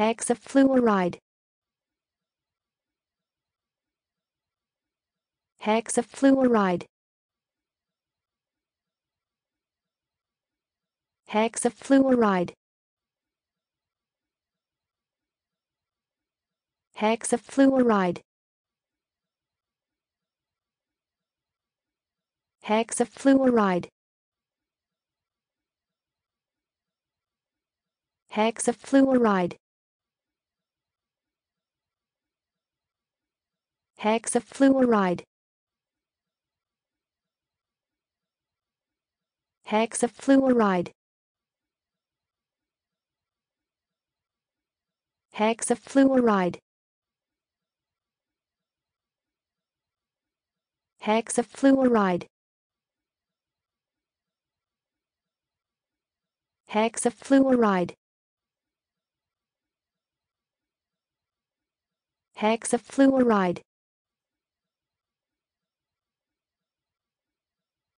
hexafluoride hexafluoride hexafluoride hexafluoride hexafluoride hexafluoride hexafluoride hexafluoride hexafluoride hexafluoride hexafluoride hexafluoride